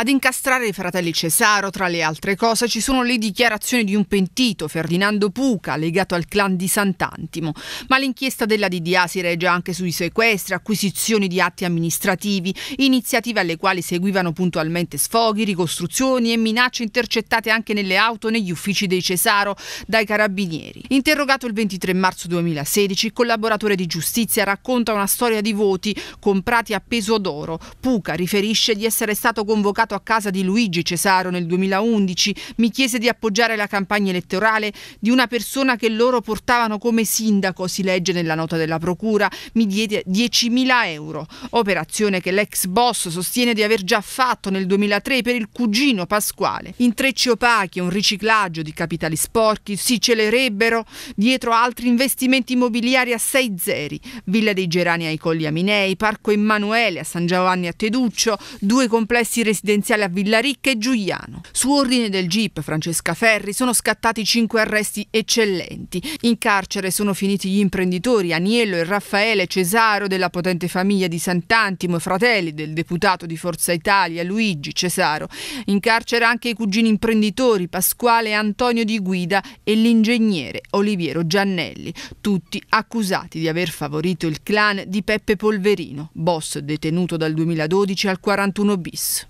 Ad incastrare i fratelli Cesaro, tra le altre cose, ci sono le dichiarazioni di un pentito, Ferdinando Puca, legato al clan di Sant'Antimo. Ma l'inchiesta della DDA si regge anche sui sequestri, acquisizioni di atti amministrativi, iniziative alle quali seguivano puntualmente sfoghi, ricostruzioni e minacce intercettate anche nelle auto negli uffici dei Cesaro dai carabinieri. Interrogato il 23 marzo 2016, il collaboratore di giustizia racconta una storia di voti comprati a peso d'oro. Puca riferisce di essere stato convocato mandato a casa di Luigi Cesaro nel 2011, mi chiese di appoggiare la campagna elettorale di una persona che loro portavano come sindaco, si legge nella nota della procura, mi diede 10.000 euro, operazione che l'ex boss sostiene di aver già fatto nel 2003 per il cugino Pasquale. Intrecci opachi e un riciclaggio di capitali sporchi si celerebbero dietro altri investimenti immobiliari a 6 zeri, Villa dei Gerani ai Colli Aminei, Parco Emanuele a San Giovanni a Teduccio, due complessi residenziali residenziale a Villaricca e Giuliano. Su ordine del GIP Francesca Ferri sono scattati cinque arresti eccellenti. In carcere sono finiti gli imprenditori Aniello e Raffaele Cesaro della potente famiglia di Sant'Antimo e fratelli del deputato di Forza Italia Luigi Cesaro. In carcere anche i cugini imprenditori Pasquale Antonio Di Guida e l'ingegnere Oliviero Giannelli, tutti accusati di aver favorito il clan di Peppe Polverino, boss detenuto dal 2012 al 41 bis.